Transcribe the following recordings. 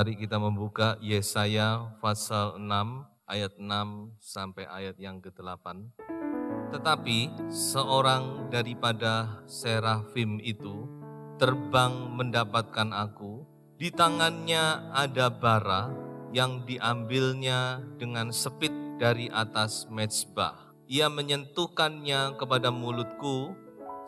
Mari kita membuka Yesaya pasal 6 ayat 6 sampai ayat yang ke-8. Tetapi seorang daripada serafim itu terbang mendapatkan aku, di tangannya ada bara yang diambilnya dengan sepit dari atas mezbah. Ia menyentuhkannya kepada mulutku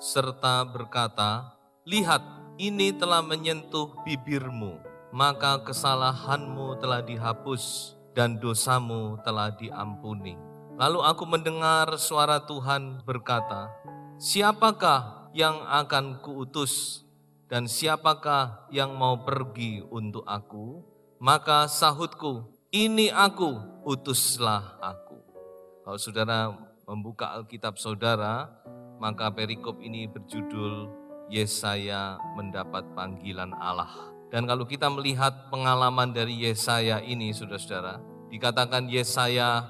serta berkata, Lihat, ini telah menyentuh bibirmu maka kesalahanmu telah dihapus dan dosamu telah diampuni. Lalu aku mendengar suara Tuhan berkata, Siapakah yang akan kuutus dan siapakah yang mau pergi untuk aku? Maka sahutku, ini aku, utuslah aku. Kalau saudara membuka Alkitab saudara, maka perikop ini berjudul Yesaya mendapat panggilan Allah. Dan kalau kita melihat pengalaman dari Yesaya ini, saudara-saudara, dikatakan Yesaya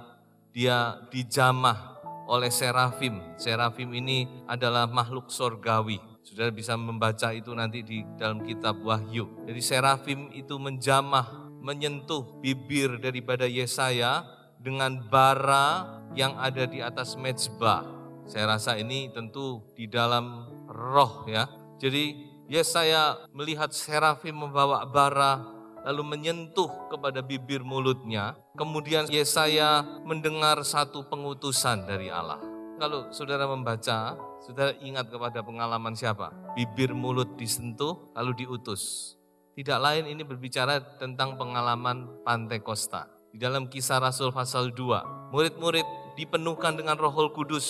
dia dijamah oleh serafim. Serafim ini adalah makhluk sorgawi. Sudah bisa membaca itu nanti di dalam kitab Wahyu. Jadi serafim itu menjamah, menyentuh bibir daripada Yesaya dengan bara yang ada di atas mezbah. Saya rasa ini tentu di dalam roh ya. Jadi Yesaya ya, melihat serafim membawa bara lalu menyentuh kepada bibir mulutnya. Kemudian Yesaya mendengar satu pengutusan dari Allah. Kalau saudara membaca, saudara ingat kepada pengalaman siapa? Bibir mulut disentuh lalu diutus. Tidak lain ini berbicara tentang pengalaman Pantai Kosta. Di dalam kisah Rasul pasal 2, murid-murid dipenuhkan dengan rohul kudus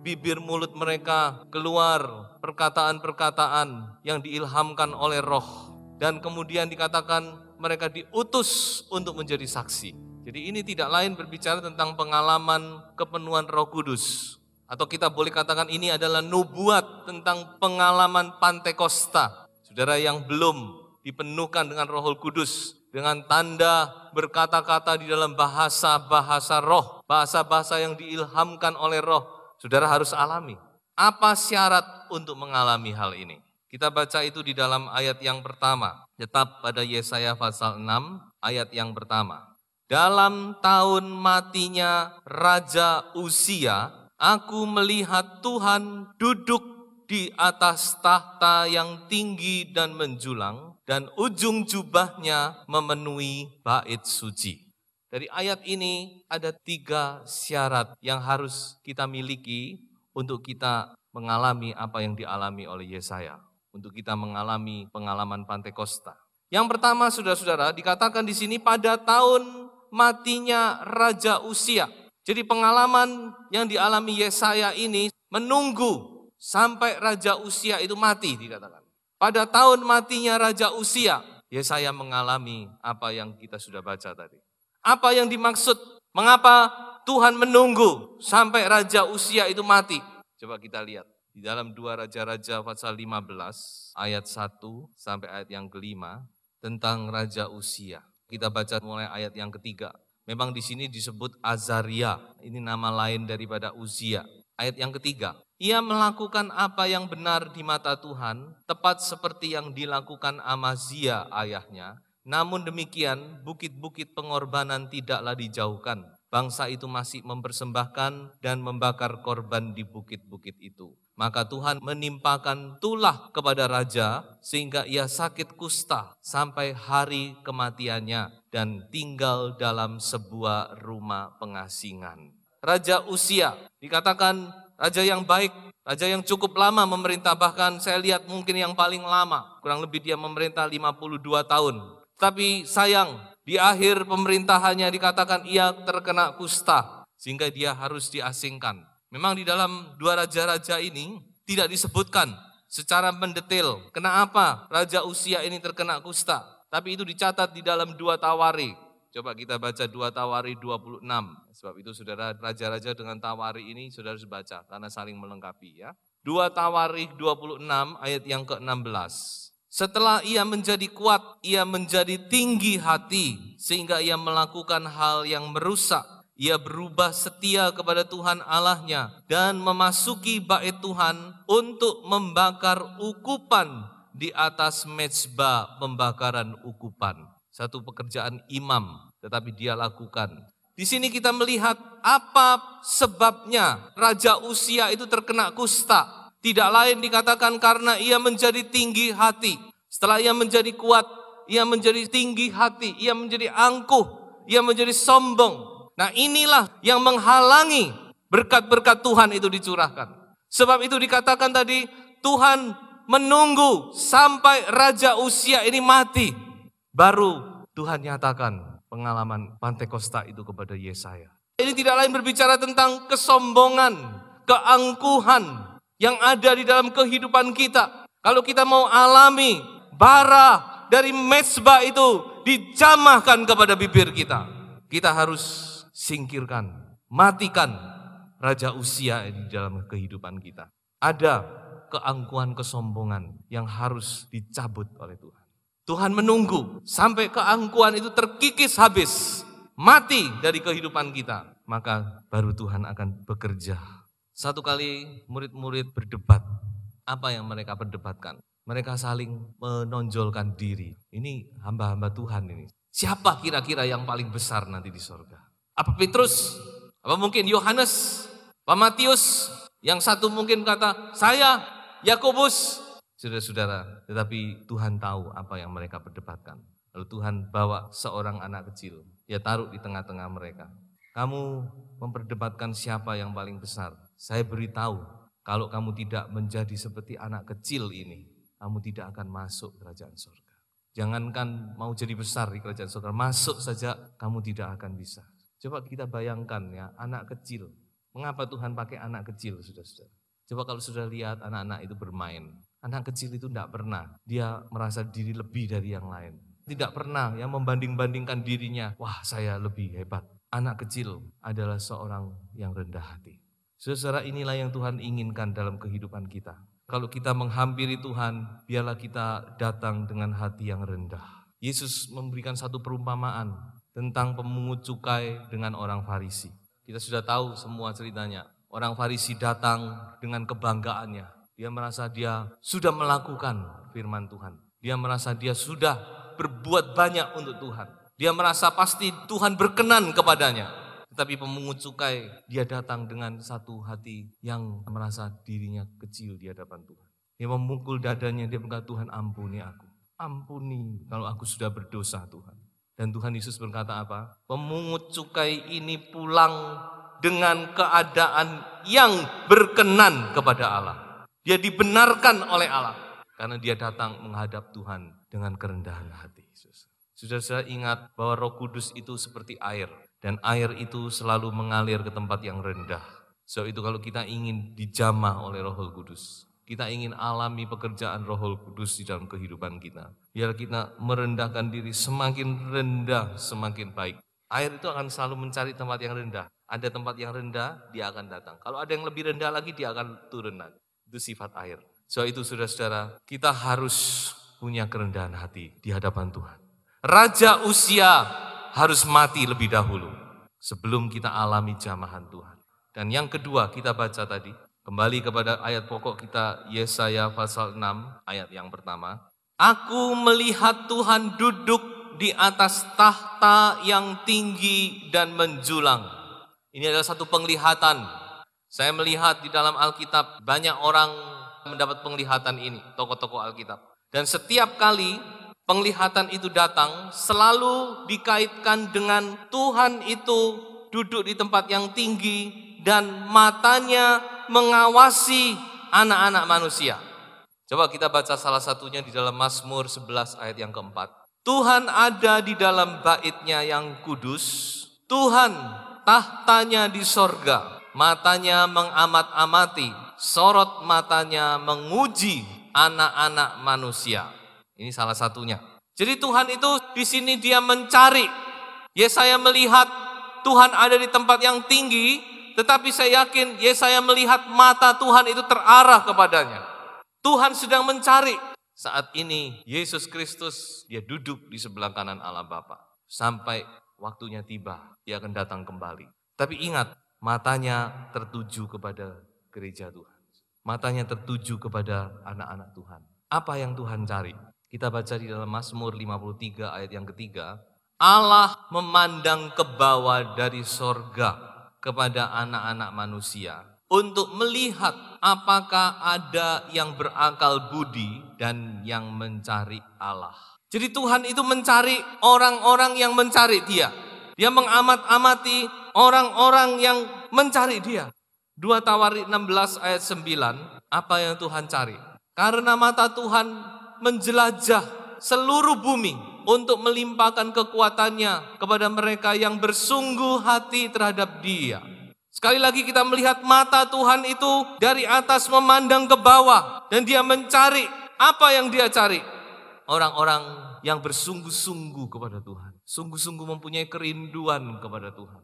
bibir mulut mereka keluar perkataan-perkataan yang diilhamkan oleh roh. Dan kemudian dikatakan mereka diutus untuk menjadi saksi. Jadi ini tidak lain berbicara tentang pengalaman kepenuhan roh kudus. Atau kita boleh katakan ini adalah nubuat tentang pengalaman Pantekosta. Saudara yang belum dipenuhkan dengan roh kudus, dengan tanda berkata-kata di dalam bahasa-bahasa roh, bahasa-bahasa yang diilhamkan oleh roh, Saudara harus alami. Apa syarat untuk mengalami hal ini? Kita baca itu di dalam ayat yang pertama, tetap pada Yesaya pasal 6 ayat yang pertama. Dalam tahun matinya Raja Usia, aku melihat Tuhan duduk di atas tahta yang tinggi dan menjulang dan ujung jubahnya memenuhi bait suci. Dari ayat ini ada tiga syarat yang harus kita miliki untuk kita mengalami apa yang dialami oleh Yesaya. Untuk kita mengalami pengalaman Pantekosta. Yang pertama, saudara-saudara, dikatakan di sini pada tahun matinya Raja Usia. Jadi pengalaman yang dialami Yesaya ini menunggu sampai Raja Usia itu mati dikatakan. Pada tahun matinya Raja Usia, Yesaya mengalami apa yang kita sudah baca tadi. Apa yang dimaksud? Mengapa Tuhan menunggu sampai raja usia itu mati? Coba kita lihat. Di dalam dua raja-raja pasal 15 ayat 1 sampai ayat yang kelima tentang raja usia. Kita baca mulai ayat yang ketiga. Memang di sini disebut Azaria. Ini nama lain daripada Uzia. Ayat yang ketiga, ia melakukan apa yang benar di mata Tuhan, tepat seperti yang dilakukan Amaziah ayahnya, namun demikian, bukit-bukit pengorbanan tidaklah dijauhkan. Bangsa itu masih mempersembahkan dan membakar korban di bukit-bukit itu. Maka Tuhan menimpakan tulah kepada raja sehingga ia sakit kusta sampai hari kematiannya dan tinggal dalam sebuah rumah pengasingan. Raja Usia dikatakan raja yang baik, raja yang cukup lama memerintah bahkan saya lihat mungkin yang paling lama. Kurang lebih dia memerintah 52 tahun tapi sayang, di akhir pemerintahannya dikatakan ia terkena kusta, sehingga dia harus diasingkan. Memang di dalam dua raja-raja ini tidak disebutkan secara mendetail kenapa raja usia ini terkena kusta. Tapi itu dicatat di dalam dua tawari. Coba kita baca dua Tawari 26. Sebab itu saudara raja-raja dengan Tawari ini saudara harus baca karena saling melengkapi ya. Dua Tawari 26 ayat yang ke-16. Setelah ia menjadi kuat, ia menjadi tinggi hati, sehingga ia melakukan hal yang merusak. Ia berubah setia kepada Tuhan Allahnya dan memasuki bait Tuhan untuk membakar ukupan di atas mezbah pembakaran ukupan. Satu pekerjaan imam, tetapi dia lakukan. Di sini kita melihat apa sebabnya Raja Usia itu terkena kusta. Tidak lain dikatakan karena ia menjadi tinggi hati. Setelah ia menjadi kuat, ia menjadi tinggi hati, ia menjadi angkuh, ia menjadi sombong. Nah inilah yang menghalangi berkat-berkat Tuhan itu dicurahkan. Sebab itu dikatakan tadi, Tuhan menunggu sampai Raja Usia ini mati. Baru Tuhan nyatakan pengalaman Pantekosta itu kepada Yesaya. Ini tidak lain berbicara tentang kesombongan, keangkuhan, yang ada di dalam kehidupan kita. Kalau kita mau alami bara dari mesbah itu dicamahkan kepada bibir kita. Kita harus singkirkan, matikan raja usia di dalam kehidupan kita. Ada keangkuhan kesombongan yang harus dicabut oleh Tuhan. Tuhan menunggu sampai keangkuhan itu terkikis habis, mati dari kehidupan kita, maka baru Tuhan akan bekerja satu kali murid-murid berdebat, apa yang mereka perdebatkan? Mereka saling menonjolkan diri. Ini hamba-hamba Tuhan ini. Siapa kira-kira yang paling besar nanti di sorga? Apa Petrus? Apa mungkin Yohanes? Apa Matius? Yang satu mungkin kata, saya Yakobus. Saudara-saudara, tetapi Tuhan tahu apa yang mereka perdebatkan. Lalu Tuhan bawa seorang anak kecil, dia taruh di tengah-tengah mereka. Kamu memperdebatkan siapa yang paling besar. Saya beritahu, kalau kamu tidak menjadi seperti anak kecil ini, kamu tidak akan masuk kerajaan surga. Jangankan mau jadi besar di kerajaan surga, masuk saja kamu tidak akan bisa. Coba kita bayangkan ya, anak kecil. Mengapa Tuhan pakai anak kecil, sudah saudara Coba kalau sudah lihat anak-anak itu bermain. Anak kecil itu tidak pernah dia merasa diri lebih dari yang lain. Tidak pernah yang membanding-bandingkan dirinya. Wah saya lebih hebat anak kecil adalah seorang yang rendah hati. Sesara inilah yang Tuhan inginkan dalam kehidupan kita. Kalau kita menghampiri Tuhan, biarlah kita datang dengan hati yang rendah. Yesus memberikan satu perumpamaan tentang pemungut cukai dengan orang Farisi. Kita sudah tahu semua ceritanya. Orang Farisi datang dengan kebanggaannya. Dia merasa dia sudah melakukan firman Tuhan. Dia merasa dia sudah berbuat banyak untuk Tuhan. Dia merasa pasti Tuhan berkenan kepadanya. Tetapi pemungut cukai, dia datang dengan satu hati yang merasa dirinya kecil di hadapan Tuhan. Dia memukul dadanya, dia berkata, Tuhan ampuni aku. Ampuni kalau aku sudah berdosa Tuhan. Dan Tuhan Yesus berkata apa? Pemungut cukai ini pulang dengan keadaan yang berkenan kepada Allah. Dia dibenarkan oleh Allah karena dia datang menghadap Tuhan dengan kerendahan hati. Yesus. Sudah-sudah ingat bahwa roh kudus itu seperti air. Dan air itu selalu mengalir ke tempat yang rendah. So itu kalau kita ingin dijamah oleh roh kudus. Kita ingin alami pekerjaan roh kudus di dalam kehidupan kita. Biar kita merendahkan diri semakin rendah semakin baik. Air itu akan selalu mencari tempat yang rendah. Ada tempat yang rendah, dia akan datang. Kalau ada yang lebih rendah lagi, dia akan turun lagi. Itu sifat air. So itu sudah saudara kita harus punya kerendahan hati di hadapan Tuhan. Raja usia harus mati lebih dahulu sebelum kita alami jamahan Tuhan. Dan yang kedua kita baca tadi, kembali kepada ayat pokok kita Yesaya pasal 6 ayat yang pertama. Aku melihat Tuhan duduk di atas tahta yang tinggi dan menjulang. Ini adalah satu penglihatan. Saya melihat di dalam Alkitab banyak orang mendapat penglihatan ini, tokoh-tokoh Alkitab. Dan setiap kali penglihatan itu datang selalu dikaitkan dengan Tuhan itu duduk di tempat yang tinggi dan matanya mengawasi anak-anak manusia. Coba kita baca salah satunya di dalam Mazmur 11 ayat yang keempat. Tuhan ada di dalam baitnya yang kudus. Tuhan tahtanya di sorga. Matanya mengamat-amati. Sorot matanya menguji anak-anak manusia. Ini salah satunya. Jadi Tuhan itu di sini dia mencari. Yesaya melihat Tuhan ada di tempat yang tinggi, tetapi saya yakin Yesaya melihat mata Tuhan itu terarah kepadanya. Tuhan sedang mencari. Saat ini Yesus Kristus dia duduk di sebelah kanan Allah Bapa sampai waktunya tiba, dia akan datang kembali. Tapi ingat, matanya tertuju kepada gereja Tuhan. Matanya tertuju kepada anak-anak Tuhan. Apa yang Tuhan cari? Kita baca di dalam Mazmur 53 ayat yang ketiga, Allah memandang ke bawah dari sorga kepada anak-anak manusia untuk melihat apakah ada yang berakal budi dan yang mencari Allah. Jadi Tuhan itu mencari orang-orang yang mencari dia. Dia mengamat-amati orang-orang yang mencari dia. 2 Tawari 16 ayat 9, apa yang Tuhan cari? Karena mata Tuhan menjelajah seluruh bumi untuk melimpahkan kekuatannya kepada mereka yang bersungguh hati terhadap dia. Sekali lagi kita melihat mata Tuhan itu dari atas memandang ke bawah dan dia mencari apa yang dia cari? Orang-orang yang bersungguh-sungguh kepada Tuhan, sungguh-sungguh mempunyai kerinduan kepada Tuhan.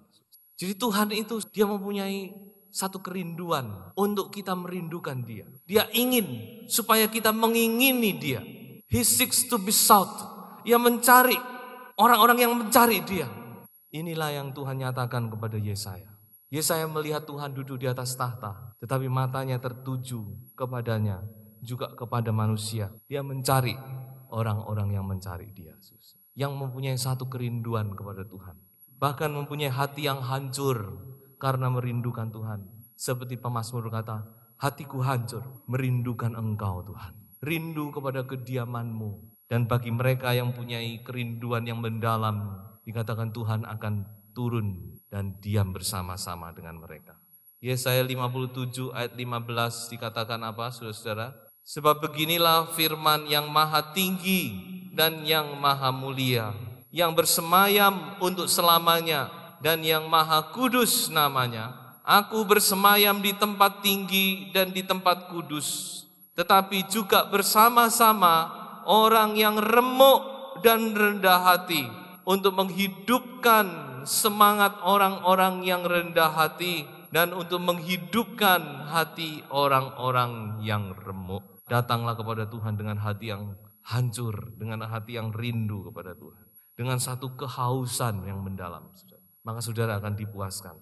Jadi Tuhan itu dia mempunyai satu kerinduan untuk kita merindukan dia. Dia ingin supaya kita mengingini dia. He seeks to be sought. Ia mencari orang-orang yang mencari dia. Inilah yang Tuhan nyatakan kepada Yesaya. Yesaya melihat Tuhan duduk di atas tahta, tetapi matanya tertuju kepadanya, juga kepada manusia. Dia mencari orang-orang yang mencari dia, Yang mempunyai satu kerinduan kepada Tuhan. Bahkan mempunyai hati yang hancur karena merindukan Tuhan. Seperti Pemasmur kata, hatiku hancur merindukan engkau Tuhan. Rindu kepada kediamanmu. Dan bagi mereka yang punya kerinduan yang mendalam, dikatakan Tuhan akan turun dan diam bersama-sama dengan mereka. Yesaya 57 ayat 15 dikatakan apa saudara-saudara? Sebab beginilah firman yang maha tinggi dan yang maha mulia, yang bersemayam untuk selamanya dan yang maha kudus namanya. Aku bersemayam di tempat tinggi dan di tempat kudus, tetapi juga bersama-sama orang yang remuk dan rendah hati untuk menghidupkan semangat orang-orang yang rendah hati dan untuk menghidupkan hati orang-orang yang remuk. Datanglah kepada Tuhan dengan hati yang hancur, dengan hati yang rindu kepada Tuhan, dengan satu kehausan yang mendalam maka saudara akan dipuaskan.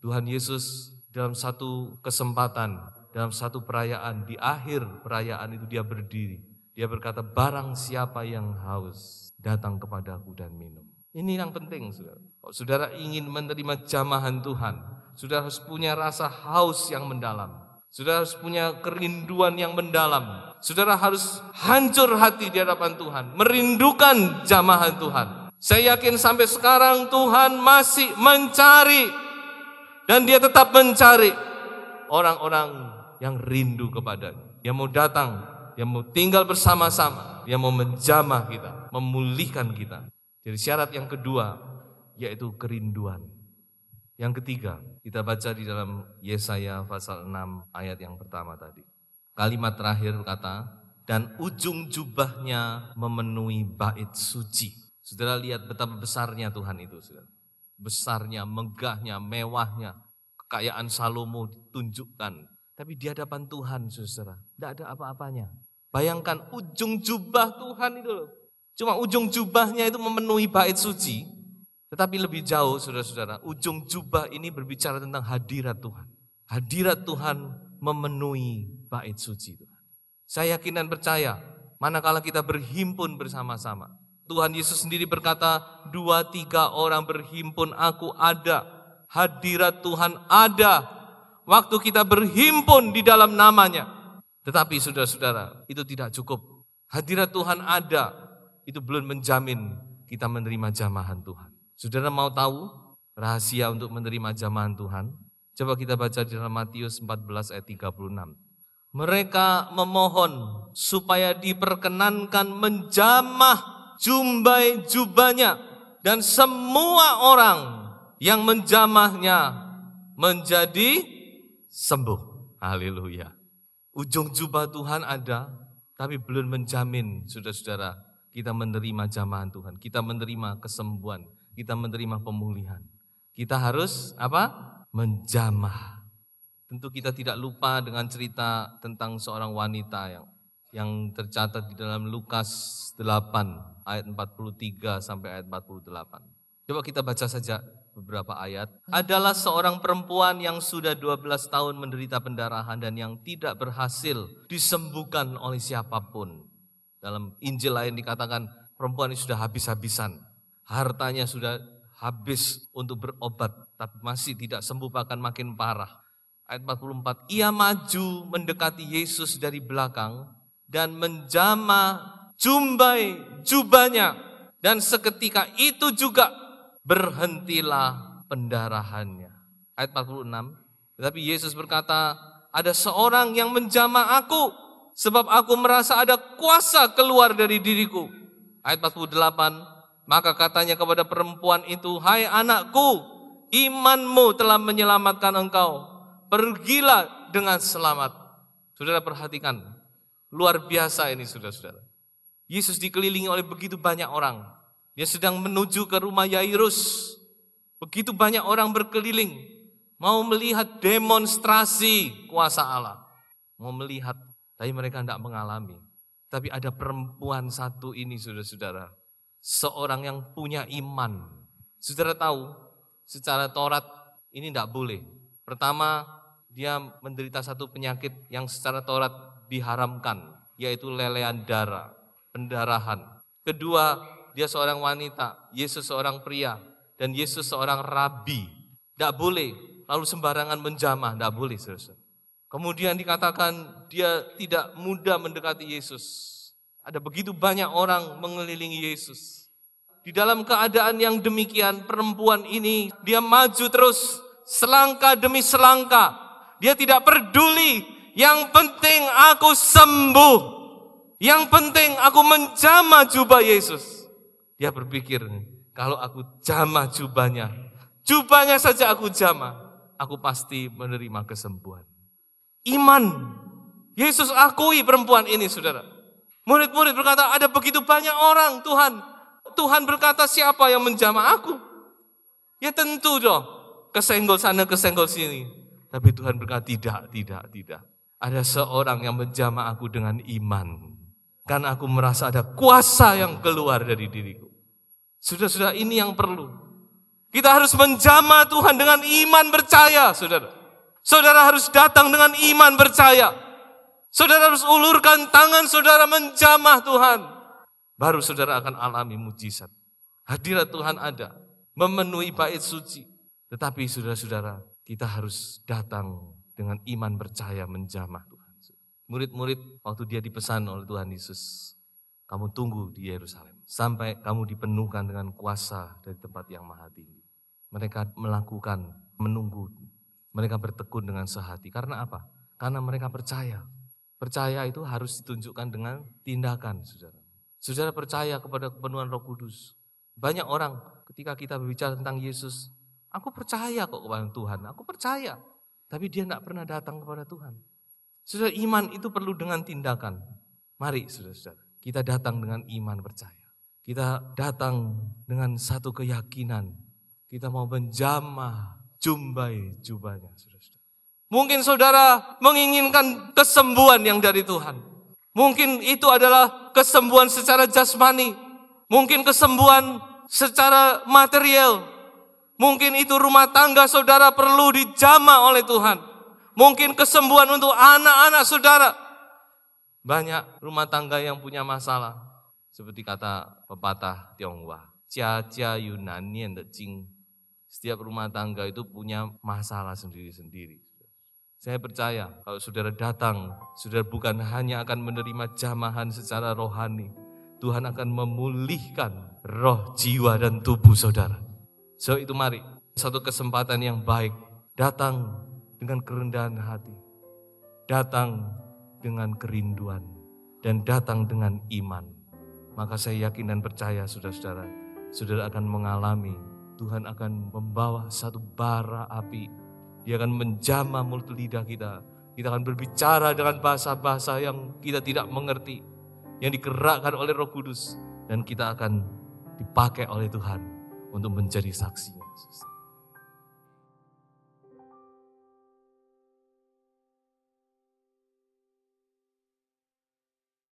Tuhan Yesus dalam satu kesempatan, dalam satu perayaan, di akhir perayaan itu dia berdiri. Dia berkata, barang siapa yang haus, datang kepadaku dan minum. Ini yang penting, saudara. Kalau saudara ingin menerima jamahan Tuhan, saudara harus punya rasa haus yang mendalam. Saudara harus punya kerinduan yang mendalam. Saudara harus hancur hati di hadapan Tuhan, merindukan jamahan Tuhan. Saya yakin sampai sekarang Tuhan masih mencari dan dia tetap mencari orang-orang yang rindu kepadanya, yang mau datang, yang mau tinggal bersama-sama, yang mau menjamah kita, memulihkan kita. Jadi syarat yang kedua yaitu kerinduan. Yang ketiga, kita baca di dalam Yesaya pasal 6 ayat yang pertama tadi. Kalimat terakhir kata, dan ujung jubahnya memenuhi bait suci. Saudara lihat betapa besarnya Tuhan itu, saudara. Besarnya, megahnya, mewahnya. Kekayaan Salomo ditunjukkan. Tapi di hadapan Tuhan, saudara, tidak ada apa-apanya. Bayangkan ujung jubah Tuhan itu loh. Cuma ujung jubahnya itu memenuhi bait suci. Tetapi lebih jauh, saudara-saudara, ujung jubah ini berbicara tentang hadirat Tuhan. Hadirat Tuhan memenuhi bait suci Tuhan. Saya yakin dan percaya, manakala kita berhimpun bersama-sama, Tuhan Yesus sendiri berkata, dua tiga orang berhimpun aku ada. Hadirat Tuhan ada. Waktu kita berhimpun di dalam namanya. Tetapi saudara-saudara, itu tidak cukup. Hadirat Tuhan ada. Itu belum menjamin kita menerima jamahan Tuhan. Saudara mau tahu rahasia untuk menerima jamahan Tuhan? Coba kita baca di dalam Matius 14 ayat 36. Mereka memohon supaya diperkenankan menjamah jumbai jubahnya dan semua orang yang menjamahnya menjadi sembuh. Haleluya. Ujung jubah Tuhan ada, tapi belum menjamin saudara-saudara kita menerima jamahan Tuhan, kita menerima kesembuhan, kita menerima pemulihan. Kita harus apa? Menjamah. Tentu kita tidak lupa dengan cerita tentang seorang wanita yang yang tercatat di dalam Lukas 8 ayat 43 sampai ayat 48. Coba kita baca saja beberapa ayat. Adalah seorang perempuan yang sudah 12 tahun menderita pendarahan dan yang tidak berhasil disembuhkan oleh siapapun. Dalam Injil lain dikatakan perempuan ini sudah habis-habisan. Hartanya sudah habis untuk berobat tapi masih tidak sembuh bahkan makin parah. Ayat 44, ia maju mendekati Yesus dari belakang dan menjama jumbai jubahnya dan seketika itu juga berhentilah pendarahannya. Ayat 46. Tetapi Yesus berkata, ada seorang yang menjama aku sebab aku merasa ada kuasa keluar dari diriku. Ayat 48. Maka katanya kepada perempuan itu, "Hai anakku, imanmu telah menyelamatkan engkau. Pergilah dengan selamat." Saudara perhatikan, Luar biasa ini saudara-saudara. Yesus dikelilingi oleh begitu banyak orang. Dia sedang menuju ke rumah Yairus. Begitu banyak orang berkeliling. Mau melihat demonstrasi kuasa Allah. Mau melihat, tapi mereka tidak mengalami. Tapi ada perempuan satu ini saudara-saudara. Seorang yang punya iman. Saudara tahu, secara Taurat ini tidak boleh. Pertama, dia menderita satu penyakit yang secara Taurat diharamkan, yaitu lelean darah, pendarahan. Kedua, dia seorang wanita, Yesus seorang pria, dan Yesus seorang rabi. Tidak boleh, lalu sembarangan menjamah, tidak boleh. Kemudian dikatakan dia tidak mudah mendekati Yesus. Ada begitu banyak orang mengelilingi Yesus. Di dalam keadaan yang demikian, perempuan ini dia maju terus selangkah demi selangkah. Dia tidak peduli yang penting aku sembuh. Yang penting aku menjamah jubah Yesus. Dia berpikir, kalau aku jamah jubahnya, jubahnya saja aku jamah, aku pasti menerima kesembuhan. Iman. Yesus akui perempuan ini, saudara. Murid-murid berkata, ada begitu banyak orang, Tuhan. Tuhan berkata, siapa yang menjamah aku? Ya tentu dong, kesenggol sana, kesenggol sini. Tapi Tuhan berkata, tidak, tidak, tidak ada seorang yang menjama aku dengan iman. Karena aku merasa ada kuasa yang keluar dari diriku. Sudah-sudah ini yang perlu. Kita harus menjama Tuhan dengan iman percaya, saudara. Saudara harus datang dengan iman percaya. Saudara harus ulurkan tangan saudara menjamah Tuhan. Baru saudara akan alami mujizat. Hadirat Tuhan ada, memenuhi bait suci. Tetapi saudara-saudara, kita harus datang dengan iman percaya menjamah Tuhan. Murid-murid waktu dia dipesan oleh Tuhan Yesus, kamu tunggu di Yerusalem sampai kamu dipenuhkan dengan kuasa dari tempat yang maha tinggi. Mereka melakukan, menunggu, mereka bertekun dengan sehati. Karena apa? Karena mereka percaya. Percaya itu harus ditunjukkan dengan tindakan, saudara. Saudara percaya kepada kepenuhan Roh Kudus. Banyak orang ketika kita berbicara tentang Yesus, aku percaya kok kepada Tuhan, aku percaya. Tapi dia tidak pernah datang kepada Tuhan. Sudah iman itu perlu dengan tindakan. Mari saudara-saudara, kita datang dengan iman percaya. Kita datang dengan satu keyakinan. Kita mau menjamah jumbai jubahnya. Saudara-saudara. Mungkin saudara menginginkan kesembuhan yang dari Tuhan. Mungkin itu adalah kesembuhan secara jasmani. Mungkin kesembuhan secara material. Mungkin itu rumah tangga saudara perlu dijama oleh Tuhan. Mungkin kesembuhan untuk anak-anak saudara. Banyak rumah tangga yang punya masalah. Seperti kata pepatah Tionghoa, Jia jia Yunanian de Jing. Setiap rumah tangga itu punya masalah sendiri-sendiri. Saya percaya kalau saudara datang, saudara bukan hanya akan menerima jamahan secara rohani, Tuhan akan memulihkan roh, jiwa, dan tubuh saudara. So itu mari, satu kesempatan yang baik. Datang dengan kerendahan hati. Datang dengan kerinduan. Dan datang dengan iman. Maka saya yakin dan percaya saudara-saudara, saudara akan mengalami Tuhan akan membawa satu bara api. Dia akan menjamah mulut lidah kita. Kita akan berbicara dengan bahasa-bahasa yang kita tidak mengerti. Yang dikerahkan oleh roh kudus. Dan kita akan dipakai oleh Tuhan untuk menjadi saksinya. Yesus.